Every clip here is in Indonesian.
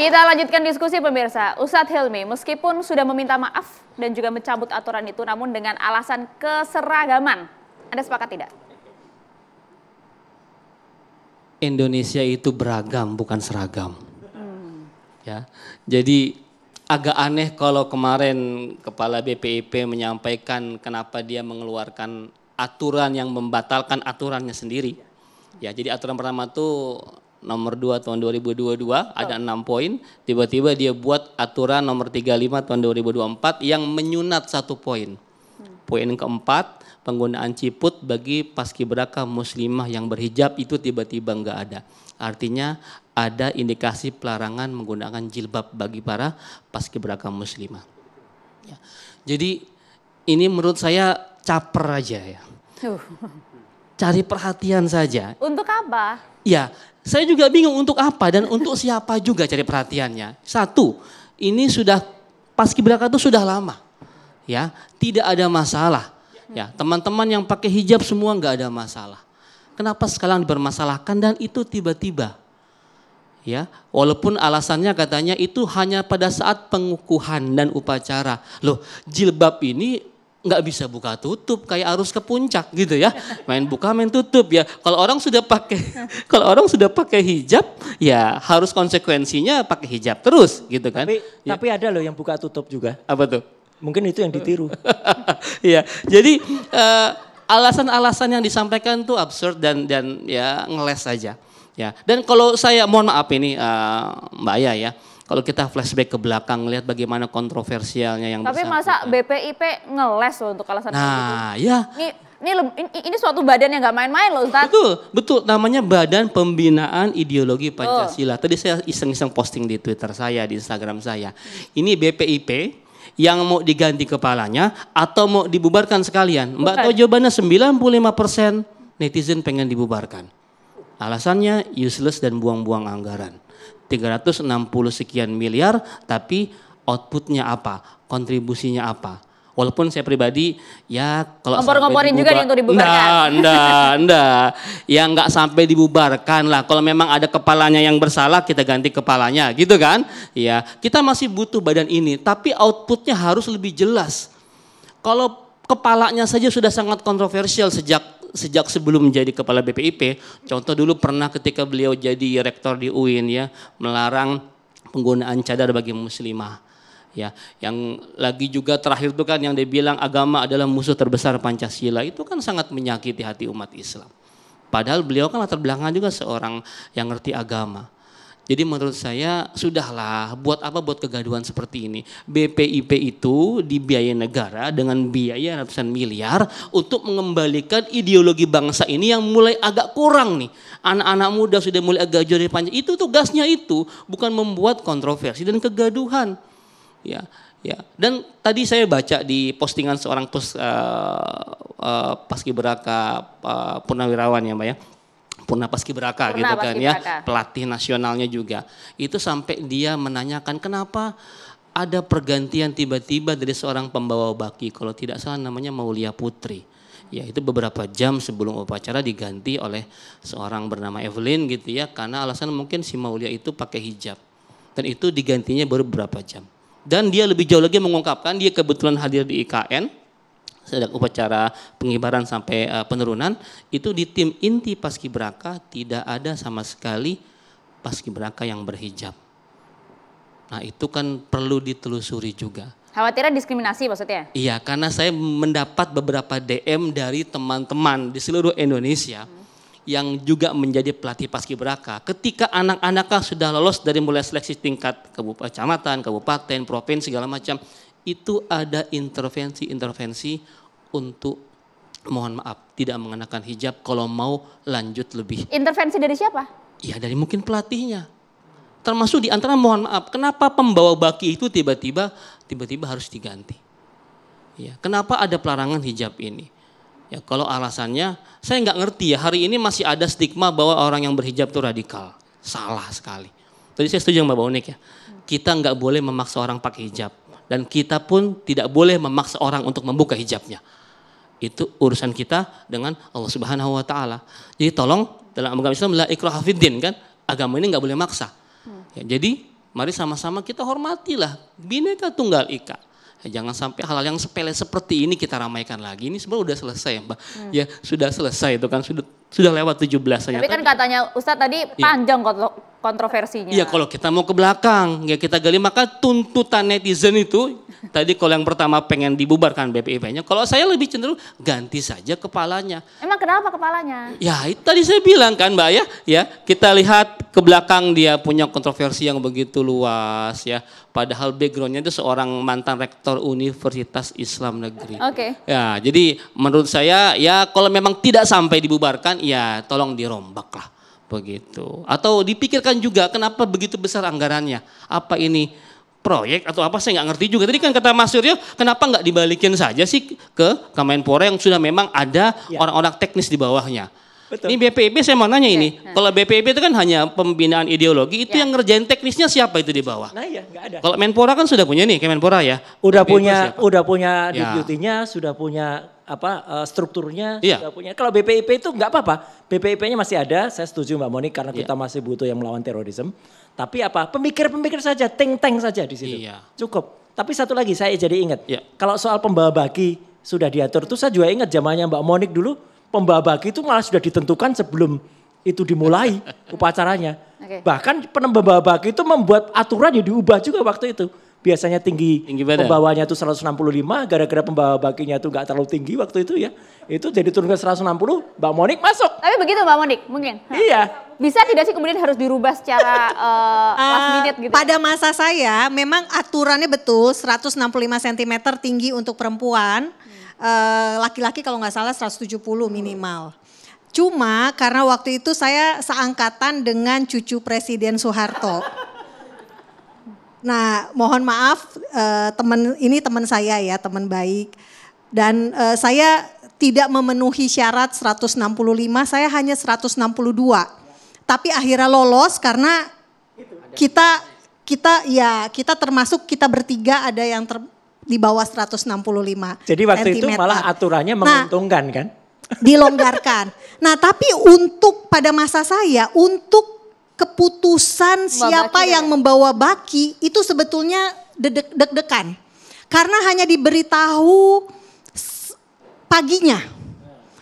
Kita lanjutkan diskusi pemirsa. Ustadz Hilmi, meskipun sudah meminta maaf dan juga mencabut aturan itu, namun dengan alasan keseragaman. Anda sepakat tidak? Indonesia itu beragam, bukan seragam. Hmm. Ya, jadi agak aneh kalau kemarin kepala BPIP menyampaikan kenapa dia mengeluarkan aturan yang membatalkan aturannya sendiri. Ya, jadi aturan pertama itu nomor 2 tahun 2022 oh. ada enam poin, tiba-tiba dia buat aturan nomor 35 tahun 2024 yang menyunat satu poin. Hmm. Poin keempat, penggunaan ciput bagi paskibraka muslimah yang berhijab itu tiba-tiba enggak ada. Artinya ada indikasi pelarangan menggunakan jilbab bagi para paskibraka muslimah. Ya. Jadi ini menurut saya caper aja ya. cari perhatian saja. Untuk apa? Ya, saya juga bingung untuk apa dan untuk siapa juga cari perhatiannya. Satu, ini sudah pas paskibraka itu sudah lama. Ya, tidak ada masalah. Ya, teman-teman yang pakai hijab semua nggak ada masalah. Kenapa sekarang dipermasalahkan dan itu tiba-tiba? Ya, walaupun alasannya katanya itu hanya pada saat pengukuhan dan upacara. Loh, jilbab ini nggak bisa buka tutup kayak arus ke puncak gitu ya main buka main tutup ya kalau orang sudah pakai kalau orang sudah pakai hijab ya harus konsekuensinya pakai hijab terus gitu kan tapi ya. tapi ada loh yang buka tutup juga apa tuh mungkin itu yang ditiru ya jadi eh, alasan-alasan uh, alasan yang disampaikan tuh absurd dan dan ya ngeles saja ya dan kalau saya mohon maaf ini uh, mbak Aya ya kalau kita flashback ke belakang lihat bagaimana kontroversialnya yang Tapi masa BPIP ngeles loh untuk alasan gitu. Nah, itu. ya. Ini, ini ini suatu badan yang nggak main-main loh Ustaz. Betul, betul. Namanya Badan Pembinaan Ideologi Pancasila. Oh. Tadi saya iseng-iseng posting di Twitter saya, di Instagram saya. Ini BPIP yang mau diganti kepalanya atau mau dibubarkan sekalian. Mbak tahu jawabannya 95% netizen pengen dibubarkan. Alasannya useless dan buang-buang anggaran. 360 sekian miliar, tapi outputnya apa, kontribusinya apa. Walaupun saya pribadi ya kalau kompor-komporin juga nih untuk dibubarkan. enggak, nah, enggak. Ya enggak sampai dibubarkan lah. Kalau memang ada kepalanya yang bersalah kita ganti kepalanya gitu kan. Ya, kita masih butuh badan ini tapi outputnya harus lebih jelas. Kalau kepalanya saja sudah sangat kontroversial sejak sejak sebelum menjadi kepala BPIP, contoh dulu pernah ketika beliau jadi rektor di UIN ya, melarang penggunaan cadar bagi muslimah. Ya, yang lagi juga terakhir itu kan yang dia bilang agama adalah musuh terbesar Pancasila itu kan sangat menyakiti hati umat Islam. Padahal beliau kan latar belakang juga seorang yang ngerti agama. Jadi menurut saya sudahlah buat apa buat kegaduhan seperti ini. BPIP itu dibiayai negara dengan biaya ratusan miliar untuk mengembalikan ideologi bangsa ini yang mulai agak kurang nih. Anak-anak muda sudah mulai agak jauh dari panjang. Itu tugasnya itu bukan membuat kontroversi dan kegaduhan. Ya, ya. Dan tadi saya baca di postingan seorang pus, uh, uh, uh, purnawirawan ya, Mbak ya Purnapas beraka purna gitu kan ya, pelatih nasionalnya juga. Itu sampai dia menanyakan kenapa ada pergantian tiba-tiba dari seorang pembawa baki kalau tidak salah namanya Maulia Putri ya itu beberapa jam sebelum upacara diganti oleh seorang bernama Evelyn gitu ya karena alasan mungkin si Maulia itu pakai hijab dan itu digantinya baru beberapa jam dan dia lebih jauh lagi mengungkapkan dia kebetulan hadir di IKN sedang upacara pengibaran sampai uh, penurunan itu di tim inti paskibraka tidak ada sama sekali paskibraka yang berhijab. Nah, itu kan perlu ditelusuri juga. Khawatirnya diskriminasi maksudnya? Iya, karena saya mendapat beberapa DM dari teman-teman di seluruh Indonesia yang juga menjadi pelatih paskibraka. Ketika anak-anaknya sudah lolos dari mulai seleksi tingkat eh, kecamatan, kabupaten, provinsi segala macam, itu ada intervensi-intervensi untuk mohon maaf tidak mengenakan hijab kalau mau lanjut lebih. Intervensi dari siapa? Ya dari mungkin pelatihnya. Termasuk di antara mohon maaf, kenapa pembawa baki itu tiba-tiba tiba-tiba harus diganti? Ya, kenapa ada pelarangan hijab ini? Ya, kalau alasannya saya nggak ngerti ya. Hari ini masih ada stigma bahwa orang yang berhijab itu radikal. Salah sekali. Tadi saya setuju sama Mbak Unik ya. Kita nggak boleh memaksa orang pakai hijab dan kita pun tidak boleh memaksa orang untuk membuka hijabnya itu urusan kita dengan Allah Subhanahu wa taala. Jadi tolong dalam agama Islam la ikrah fiddin kan, agama ini nggak boleh maksa. Ya, jadi mari sama-sama kita hormatilah bineka tunggal ika. Ya, jangan sampai hal-hal yang sepele seperti ini kita ramaikan lagi. Ini sebenarnya sudah selesai, Mbak. Hmm. Ya, sudah selesai itu kan sudah sudah lewat 17 belas. tapi kan katanya Ustadz tadi ya. panjang ya. kok kontroversinya. Iya, kalau kita mau ke belakang, ya kita gali maka tuntutan netizen itu tadi kalau yang pertama pengen dibubarkan BPIP-nya, kalau saya lebih cenderung ganti saja kepalanya. Emang kenapa kepalanya? Ya, itu tadi saya bilang kan, Mbak ya, ya, kita lihat ke belakang dia punya kontroversi yang begitu luas ya. Padahal backgroundnya itu seorang mantan rektor Universitas Islam Negeri. Oke. Okay. Ya, jadi menurut saya ya kalau memang tidak sampai dibubarkan, ya tolong dirombak lah begitu. Atau dipikirkan juga kenapa begitu besar anggarannya? Apa ini proyek atau apa saya nggak ngerti juga. Tadi kan kata Mas Suryo, kenapa nggak dibalikin saja sih ke Kemenpora yang sudah memang ada ya. orang-orang ya. teknis di bawahnya. Betul. Ini BPIB saya mau nanya ini, nah. kalau BPIB itu kan hanya pembinaan ideologi, itu ya. yang ngerjain teknisnya siapa itu di bawah? Nah ya, ada. Kalau Kemenpora kan sudah punya nih, Kemenpora ya. Udah BPIB punya, siapa? udah punya deputinya, sudah punya apa eh, strukturnya iya. sudah punya. Kalau BPIP itu nggak apa-apa. BPIP-nya masih ada. Saya setuju Mbak Monik karena iya. kita masih butuh yang melawan terorisme. Tapi apa? Pemikir-pemikir saja, teng tank saja di situ. Iya. Cukup. Tapi satu lagi saya jadi ingat. Iya. Kalau soal pembawa baki sudah diatur. tuh saya juga ingat zamannya Mbak Monik dulu pembawa baki itu malah sudah ditentukan sebelum itu dimulai upacaranya. Okay. Bahkan pembawa baki itu membuat aturan yang diubah juga waktu itu biasanya tinggi, tinggi badan. pembawanya itu 165 gara-gara pembawa bakinya itu nggak terlalu tinggi waktu itu ya itu jadi turun ke 160 Mbak Monik masuk tapi begitu Mbak Monik mungkin iya bisa tidak sih kemudian harus dirubah secara uh, last eh, minute gitu pada masa saya memang aturannya betul 165 cm tinggi untuk perempuan eh, laki-laki hmm. uh, kalau nggak salah 170 minimal Cuma karena waktu itu saya seangkatan dengan cucu Presiden Soeharto. Nah, mohon maaf uh, eh, teman ini teman saya ya, teman baik. Dan uh, saya tidak memenuhi syarat 165, saya hanya 162. Tapi akhirnya lolos karena kita kita ya kita termasuk kita bertiga ada yang ter, di bawah 165. Jadi waktu cm. itu malah aturannya nah, menguntungkan nah, kan? Dilonggarkan. nah, tapi untuk pada masa saya untuk keputusan siapa yang membawa baki itu sebetulnya deg-degan. Karena hanya diberitahu paginya.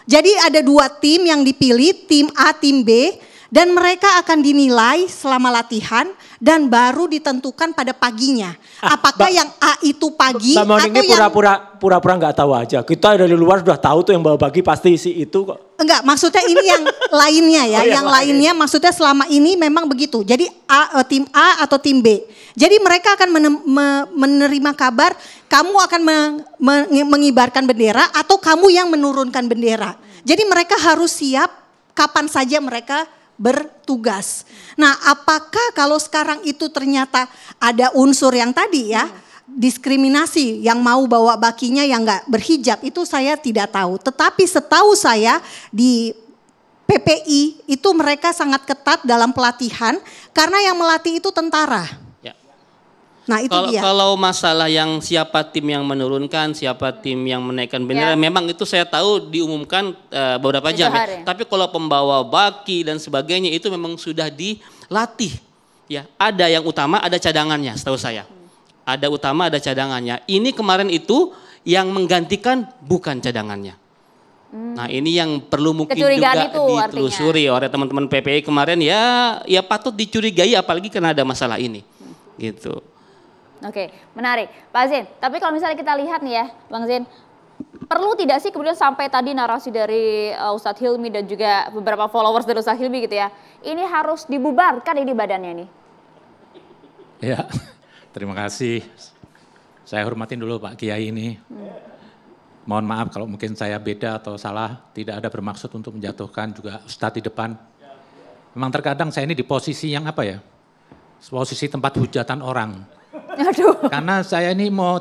Jadi ada dua tim yang dipilih, tim A, tim B. Dan mereka akan dinilai selama latihan dan baru ditentukan pada paginya. Ah, Apakah yang A itu pagi Mbak atau ini pura-pura pura-pura nggak tahu aja. Kita dari luar sudah tahu tuh yang bawa pagi pasti isi itu kok. Enggak, maksudnya ini yang lainnya ya, oh, iya, yang, yang lainnya maksudnya selama ini memang begitu. Jadi A, eh, tim A atau tim B. Jadi mereka akan menerima kabar kamu akan mengibarkan bendera atau kamu yang menurunkan bendera. Jadi mereka harus siap kapan saja mereka bertugas. Nah, apakah kalau sekarang itu ternyata ada unsur yang tadi ya, iya. diskriminasi yang mau bawa bakinya yang enggak berhijab itu saya tidak tahu. Tetapi setahu saya di PPI itu mereka sangat ketat dalam pelatihan karena yang melatih itu tentara Nah itu kalau, dia. Kalau masalah yang siapa tim yang menurunkan, siapa tim yang menaikkan bendera, ya. memang itu saya tahu diumumkan uh, beberapa jam. Ya. Tapi kalau pembawa baki dan sebagainya itu memang sudah dilatih. Ya, ada yang utama, ada cadangannya, setahu saya. Ada utama, ada cadangannya. Ini kemarin itu yang menggantikan bukan cadangannya. Hmm. Nah ini yang perlu mungkin Kecurigaan juga itu, ditelusuri artinya. oleh teman-teman PPI kemarin ya ya patut dicurigai apalagi karena ada masalah ini hmm. gitu. Oke, menarik. Pak Zin, tapi kalau misalnya kita lihat nih ya, Bang Zin, perlu tidak sih kemudian sampai tadi narasi dari eh, Ustadz Hilmi dan juga beberapa followers dari Ustadz Hilmi gitu ya, ini harus dibubarkan ini badannya nih? Ya, terima kasih. Saya hormatin dulu Pak Kiai ini. Hmm. Mohon maaf kalau mungkin saya beda atau salah, tidak ada bermaksud untuk menjatuhkan juga Ustadz di depan. Memang terkadang saya ini di posisi yang apa ya, posisi tempat hujatan orang Aduh. Karena saya ini mau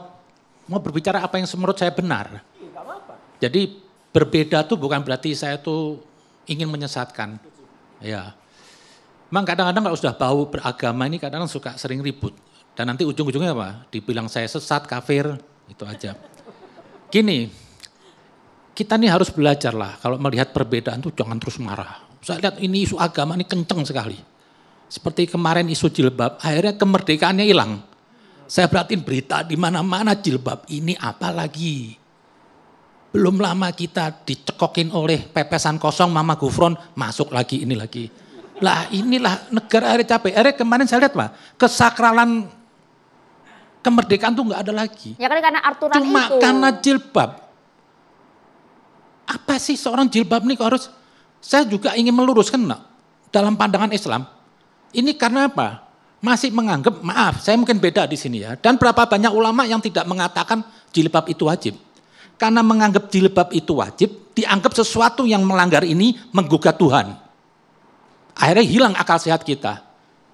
mau berbicara apa yang menurut saya benar. Jadi berbeda tuh bukan berarti saya tuh ingin menyesatkan. Ya. Memang kadang-kadang kalau sudah bau beragama ini kadang, kadang suka sering ribut. Dan nanti ujung-ujungnya apa? Dibilang saya sesat, kafir, itu aja. Gini, kita nih harus belajar lah kalau melihat perbedaan tuh jangan terus marah. Saya lihat ini isu agama ini kenceng sekali. Seperti kemarin isu jilbab, akhirnya kemerdekaannya hilang. Saya perhatiin berita di mana-mana jilbab ini apalagi. Belum lama kita dicekokin oleh pepesan kosong Mama Gufron, masuk lagi ini lagi. Lah inilah negara akhirnya capek. Akhirnya kemarin saya lihat Pak, kesakralan kemerdekaan tuh nggak ada lagi. Ya kan karena aturan Cuma itu. karena jilbab. Apa sih seorang jilbab nih harus, saya juga ingin meluruskan dalam pandangan Islam. Ini karena apa? masih menganggap, maaf, saya mungkin beda di sini ya. Dan berapa banyak ulama yang tidak mengatakan jilbab itu wajib. Karena menganggap jilbab itu wajib, dianggap sesuatu yang melanggar ini menggugat Tuhan. Akhirnya hilang akal sehat kita.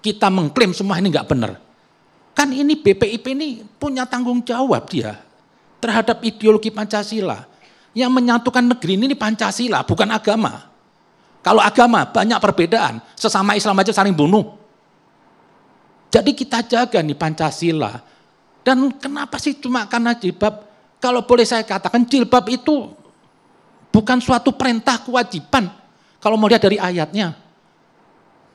Kita mengklaim semua ini nggak benar. Kan ini BPIP ini punya tanggung jawab dia terhadap ideologi Pancasila. Yang menyatukan negeri ini, ini Pancasila, bukan agama. Kalau agama banyak perbedaan, sesama Islam aja saling bunuh, jadi kita jaga nih Pancasila. Dan kenapa sih cuma karena jilbab? Kalau boleh saya katakan jilbab itu bukan suatu perintah kewajiban. Kalau mau lihat dari ayatnya.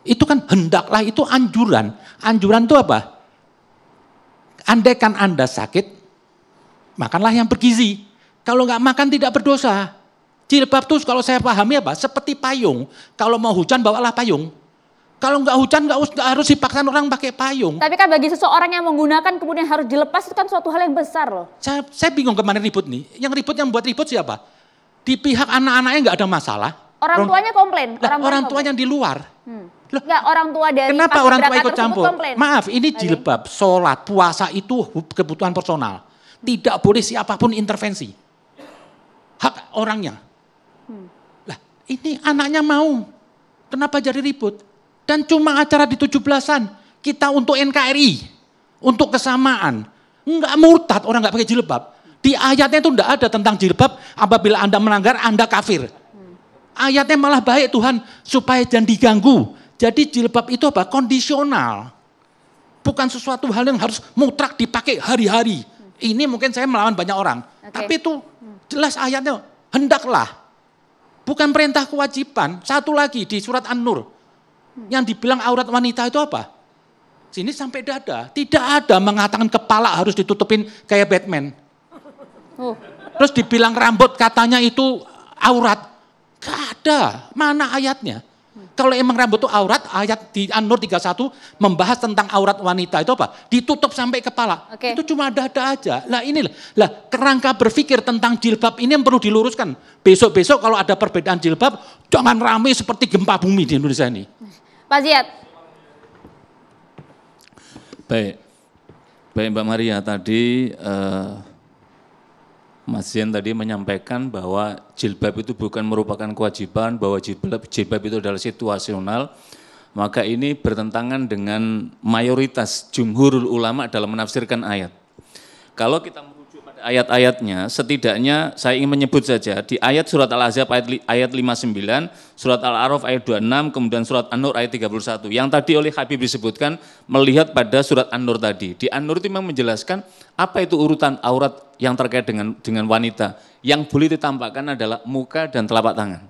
Itu kan hendaklah itu anjuran. Anjuran itu apa? Andaikan Anda sakit, makanlah yang bergizi. Kalau nggak makan tidak berdosa. Jilbab itu kalau saya pahami apa? Seperti payung. Kalau mau hujan bawalah payung. Kalau nggak hujan nggak harus, harus dipaksa orang pakai payung. Tapi kan bagi seseorang yang menggunakan kemudian harus dilepas itu kan suatu hal yang besar loh. Saya, saya bingung kemana ribut nih. Yang ribut yang buat ribut siapa? Di pihak anak-anaknya nggak ada masalah. Orang tuanya komplain. Lah, orang, orang tuanya di luar. Hmm. Loh, Enggak, orang tua dari Kenapa orang tua ikut campur? Maaf, ini jilbab, sholat, puasa itu kebutuhan personal. Hmm. Tidak boleh siapapun intervensi. Hak orangnya. Hmm. Lah, ini anaknya mau. Kenapa jadi ribut? Dan cuma acara di 17-an. Kita untuk NKRI. Untuk kesamaan. Enggak murtad orang enggak pakai jilbab. Di ayatnya itu enggak ada tentang jilbab. Apabila Anda melanggar, Anda kafir. Ayatnya malah baik Tuhan supaya jangan diganggu. Jadi jilbab itu apa? Kondisional. Bukan sesuatu hal yang harus mutrak dipakai hari-hari. Ini mungkin saya melawan banyak orang. Okay. Tapi itu hmm. jelas ayatnya hendaklah. Bukan perintah kewajiban. Satu lagi di surat An-Nur. Hmm. Yang dibilang aurat wanita itu apa? Sini sampai dada. Tidak ada mengatakan kepala harus ditutupin kayak Batman. Oh. Terus dibilang rambut katanya itu aurat. Gak ada. Mana ayatnya? Hmm. Kalau emang rambut itu aurat, ayat di An-Nur 31 membahas tentang aurat wanita itu apa? Ditutup sampai kepala. Okay. Itu cuma dada aja. Lah ini lah kerangka berpikir tentang jilbab ini yang perlu diluruskan. Besok-besok kalau ada perbedaan jilbab, jangan rame seperti gempa bumi di Indonesia ini. Pak Ziyad. Baik. Baik Mbak Maria, tadi eh, Mas Zian tadi menyampaikan bahwa jilbab itu bukan merupakan kewajiban, bahwa jilbab, jilbab itu adalah situasional, maka ini bertentangan dengan mayoritas jumhurul ulama dalam menafsirkan ayat. Kalau kita ayat-ayatnya, setidaknya saya ingin menyebut saja di ayat surat Al-Ahzab ayat, ayat 59, surat Al-Araf ayat 26, kemudian surat An-Nur ayat 31. Yang tadi oleh Habib disebutkan melihat pada surat An-Nur tadi. Di An-Nur itu memang menjelaskan apa itu urutan aurat yang terkait dengan dengan wanita. Yang boleh ditampakkan adalah muka dan telapak tangan.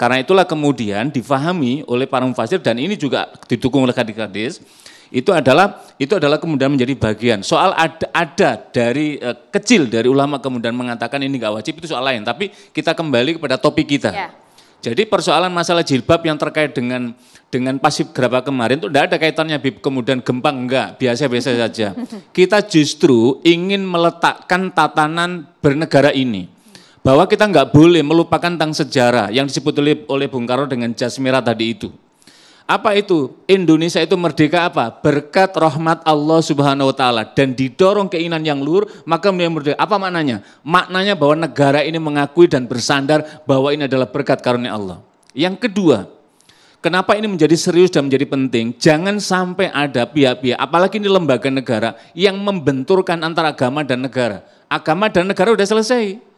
Karena itulah kemudian difahami oleh para mufasir dan ini juga didukung oleh kadis-kadis itu adalah itu adalah kemudian menjadi bagian. Soal ada, ada dari eh, kecil dari ulama kemudian mengatakan ini nggak wajib itu soal lain. Tapi kita kembali kepada topik kita. Ya. Jadi persoalan masalah jilbab yang terkait dengan dengan pasif gerapa kemarin itu tidak ada kaitannya Bib. Kemudian gempang enggak, biasa-biasa saja. Kita justru ingin meletakkan tatanan bernegara ini. Bahwa kita nggak boleh melupakan tentang sejarah yang disebut oleh, oleh Bung Karno dengan jas merah tadi itu. Apa itu? Indonesia itu merdeka apa? Berkat rahmat Allah Subhanahu wa taala dan didorong keinginan yang luhur, maka menjadi merdeka. Apa maknanya? Maknanya bahwa negara ini mengakui dan bersandar bahwa ini adalah berkat karunia Allah. Yang kedua, kenapa ini menjadi serius dan menjadi penting? Jangan sampai ada pihak-pihak, apalagi ini lembaga negara yang membenturkan antara agama dan negara. Agama dan negara sudah selesai.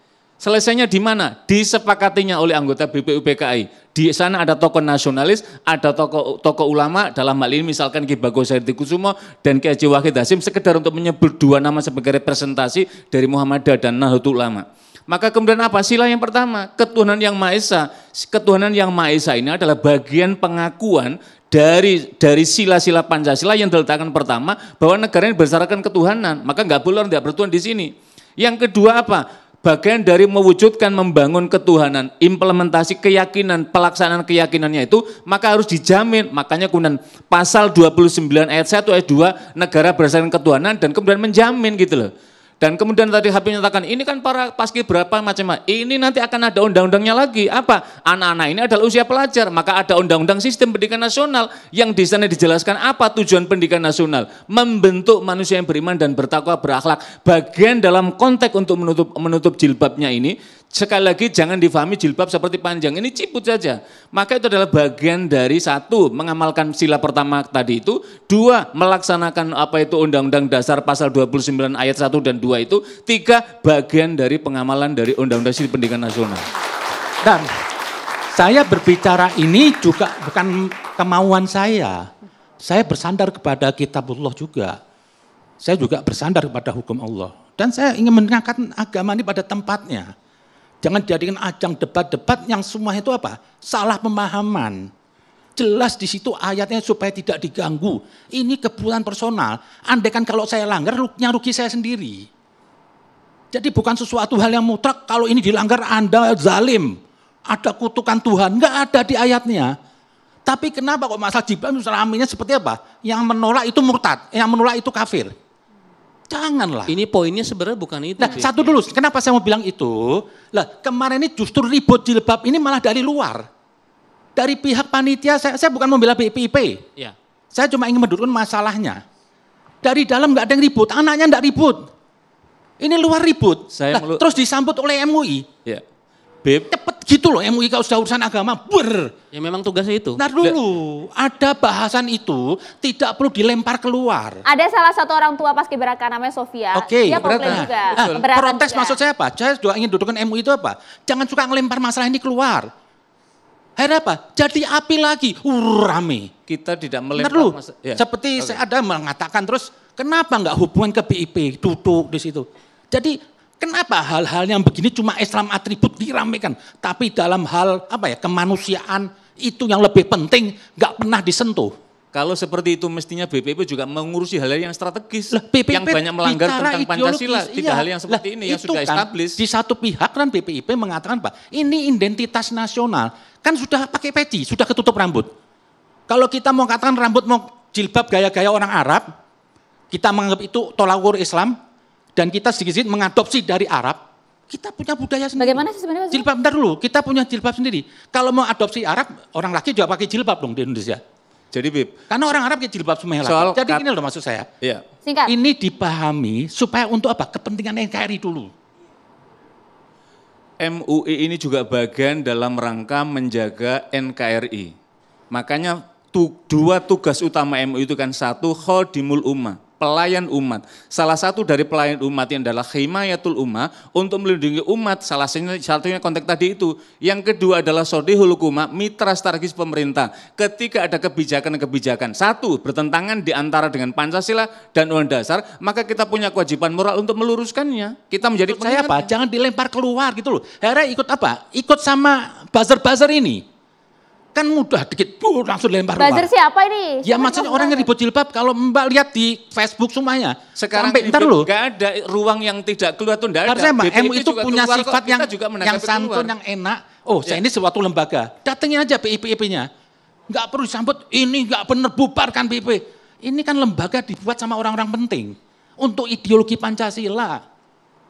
Selesainya di mana? Disepakatinya oleh anggota BPUPKI. Di sana ada tokoh nasionalis, ada tokoh tokoh ulama dalam hal ini misalkan Ki Bagus Herdi Kusumo dan Ki Haji Wahid Hasim sekedar untuk menyebut dua nama sebagai representasi dari Muhammadiyah dan Nahdlatul Ulama. Maka kemudian apa? Sila yang pertama, ketuhanan yang Maha Esa. Ketuhanan yang Maha Esa ini adalah bagian pengakuan dari dari sila-sila Pancasila yang diletakkan pertama bahwa negara ini berdasarkan ketuhanan. Maka nggak boleh tidak bertuhan di sini. Yang kedua apa? bagian dari mewujudkan membangun ketuhanan, implementasi keyakinan, pelaksanaan keyakinannya itu maka harus dijamin. Makanya kemudian pasal 29 ayat 1 ayat 2 negara berdasarkan ketuhanan dan kemudian menjamin gitu loh. Dan kemudian tadi Habib menyatakan, ini kan para paski berapa macam-macam. Ini nanti akan ada undang-undangnya lagi. Apa? Anak-anak ini adalah usia pelajar. Maka ada undang-undang sistem pendidikan nasional yang di sana dijelaskan apa tujuan pendidikan nasional. Membentuk manusia yang beriman dan bertakwa berakhlak. Bagian dalam konteks untuk menutup menutup jilbabnya ini, Sekali lagi jangan difahami jilbab seperti panjang, ini ciput saja. Maka itu adalah bagian dari satu, mengamalkan sila pertama tadi itu. Dua, melaksanakan apa itu Undang-Undang Dasar Pasal 29 Ayat 1 dan 2 itu. Tiga, bagian dari pengamalan dari Undang-Undang Sila Pendidikan Nasional. Dan saya berbicara ini juga bukan kemauan saya. Saya bersandar kepada kitabullah juga. Saya juga bersandar kepada hukum Allah. Dan saya ingin mengangkat agama ini pada tempatnya. Jangan jadikan ajang debat-debat yang semua itu apa? Salah pemahaman. Jelas di situ ayatnya supaya tidak diganggu. Ini kebutuhan personal. Andaikan kalau saya langgar, yang rugi saya sendiri. Jadi bukan sesuatu hal yang mutlak kalau ini dilanggar Anda zalim. Ada kutukan Tuhan, enggak ada di ayatnya. Tapi kenapa kok masalah Jibril seperti apa? Yang menolak itu murtad, yang menolak itu kafir. Janganlah. Ini poinnya sebenarnya bukan itu. Nah, satu dulu. Kenapa saya mau bilang itu? Lah, kemarin ini justru ribut di jilbab ini malah dari luar. Dari pihak panitia, saya, saya bukan membela BPIP. Ya. Saya cuma ingin mendudukkan masalahnya. Dari dalam nggak ada yang ribut, anaknya nggak ribut. Ini luar ribut. Saya nah, terus disambut oleh MUI. Ya. Beb. Cepet gitu loh MUI kalau sudah urusan agama. Ber. Ya memang tugasnya itu. Ntar dulu, ada bahasan itu tidak perlu dilempar keluar. Ada salah satu orang tua pas kibraka namanya Sofia. Oke, okay, dia komplain juga. Nah, protes juga. maksud saya apa? Saya juga ingin dudukan MUI itu apa? Jangan suka ngelempar masalah ini keluar. Akhirnya apa? Jadi api lagi. Uh, rame. Kita tidak melempar. Dulu, ya. Seperti okay. saya ada mengatakan terus, kenapa nggak hubungan ke BIP, duduk di situ. Jadi Kenapa hal-hal yang begini cuma Islam atribut diramekan, tapi dalam hal apa ya kemanusiaan itu yang lebih penting nggak pernah disentuh. Kalau seperti itu mestinya BPP juga mengurusi hal, -hal yang strategis lah, yang banyak melanggar tentang Pancasila, iya. tiga hal yang seperti lah, ini yang sudah kan, established. Di satu pihak kan BPIP mengatakan Pak, ini identitas nasional kan sudah pakai peci, sudah ketutup rambut. Kalau kita mau katakan rambut mau jilbab gaya-gaya orang Arab, kita menganggap itu tolak ukur Islam, dan kita sedikit-sedikit mengadopsi dari Arab, kita punya budaya sendiri. Bagaimana sih sebenarnya? Jilbab, bentar dulu, kita punya jilbab sendiri. Kalau mau adopsi Arab, orang laki juga pakai jilbab dong di Indonesia. Jadi Bib. Karena orang Arab pakai jilbab semuanya laki. Jadi ini loh maksud saya. Iya. Singkat. Ini dipahami supaya untuk apa? Kepentingan NKRI dulu. MUI ini juga bagian dalam rangka menjaga NKRI. Makanya tu, dua tugas utama MUI itu kan satu khodimul ummah pelayan umat. Salah satu dari pelayan umat yang adalah khimayatul umat untuk melindungi umat. Salah satunya, konteks tadi itu. Yang kedua adalah sodi hulukuma mitra strategis pemerintah. Ketika ada kebijakan-kebijakan, satu bertentangan di antara dengan Pancasila dan Undang Dasar, maka kita punya kewajiban moral untuk meluruskannya. Kita menjadi saya apa? Jangan dilempar keluar gitu loh. Hera ikut apa? Ikut sama buzzer-buzzer ini Kan mudah dikit, buh, langsung lempar Buzzer siapa ini? Ya maksudnya orang yang ribut jilbab, kalau mbak lihat di Facebook semuanya. Sekarang sampai, ntar loh. Gak ada ruang yang tidak keluar tuh, enggak ada. Harusnya itu punya keluar, sifat yang, juga yang santun, yang enak. Oh, ya. saya ini ya. suatu lembaga. Datengin aja pip nya Enggak perlu disambut, ini enggak benar, bubarkan PIP. Ini kan lembaga dibuat sama orang-orang penting. Untuk ideologi Pancasila.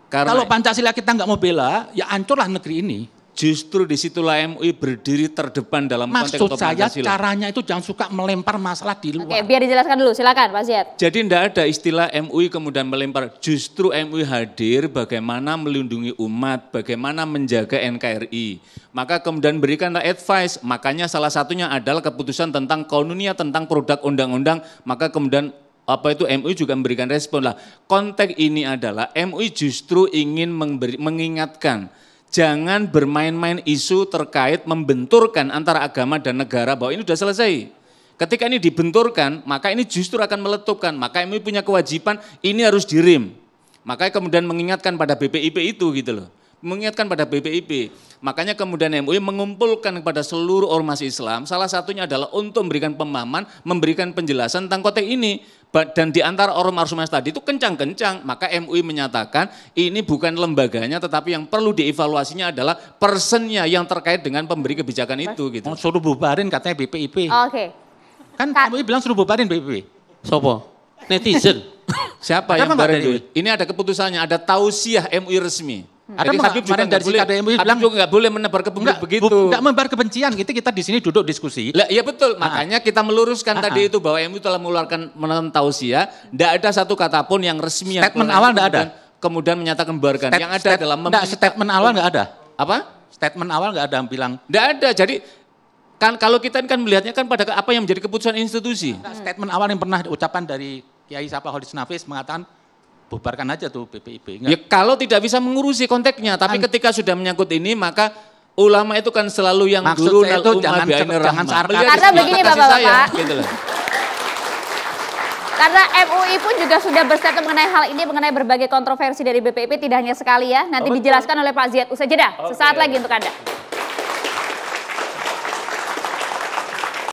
Karena, kalau Pancasila kita nggak mau bela, ya ancurlah negeri ini. Justru disitulah MUI berdiri terdepan dalam konteks Maksud saya Pancasila. caranya itu jangan suka melempar masalah di luar. Oke, biar dijelaskan dulu, silakan Pak Ziyad. Jadi tidak ada istilah MUI kemudian melempar. Justru MUI hadir bagaimana melindungi umat, bagaimana menjaga NKRI. Maka kemudian berikanlah advice. Makanya salah satunya adalah keputusan tentang konunia tentang produk undang-undang. Maka kemudian apa itu MUI juga memberikan respon lah. Konteks ini adalah MUI justru ingin memberi, mengingatkan Jangan bermain-main isu terkait membenturkan antara agama dan negara bahwa ini sudah selesai. Ketika ini dibenturkan, maka ini justru akan meletupkan. Maka ini punya kewajiban, ini harus direm. Makanya kemudian mengingatkan pada BPIP itu gitu loh mengingatkan pada BPIP. Makanya kemudian MUI mengumpulkan kepada seluruh ormas Islam, salah satunya adalah untuk memberikan pemahaman, memberikan penjelasan tentang konteks ini. Dan di antara ormas ormas tadi itu kencang-kencang, maka MUI menyatakan ini bukan lembaganya, tetapi yang perlu dievaluasinya adalah personnya yang terkait dengan pemberi kebijakan itu. Gitu. suruh bubarin katanya BPIP. Oh, Oke. Okay. Kan MUI bilang suruh bubarin BPIP. Sopo? Netizen. Siapa yang kan bubarin? Ini ada keputusannya, ada tausiah MUI resmi. Ada hmm. Jadi Habib juga dari boleh, KDMU bilang juga nggak boleh menebar kebencian begitu. Enggak menebar kebencian, gitu kita di sini duduk diskusi. Lah, iya betul, ah, ah. makanya kita meluruskan tadi ah, itu bahwa MUI telah mengeluarkan menentang tausiah, enggak ada satu kata pun yang resmi yang statement awal enggak ada. Kemudian menyatakan membarkan. yang ada adalah enggak, statement awal enggak ada. Apa? Statement awal enggak ada yang bilang. Enggak ada. Jadi kan kalau kita kan melihatnya kan pada apa yang menjadi keputusan institusi. Nah, statement awal yang pernah diucapkan dari Kiai Sapa Holis Nafis mengatakan bubarkan aja tuh BPIB. Enggak? Ya, kalau tidak bisa mengurusi konteksnya, tapi An ketika sudah menyangkut ini maka ulama itu kan selalu yang Maksud guru saya itu jangan jangan sarkas. Karena begini Bapak-bapak. Gitu loh. Karena MUI pun juga sudah berstatement mengenai hal ini, mengenai berbagai kontroversi dari BPIP, tidak hanya sekali ya. Nanti oh, dijelaskan oleh Pak Ziat usai jeda. Okay. Oh, Sesaat iya, lagi iya. untuk Anda.